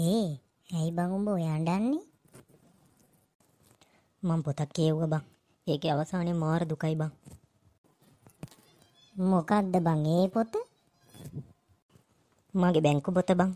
ඒ ඇයි බං උඹ ඔය අඬන්නේ? මං පොතක් කියවුවා බං. ඒකේ අවසානයේ මාර දුකයි බං. මොකක්ද බං ඒ පොත? මගේ බැංකු පොත බං.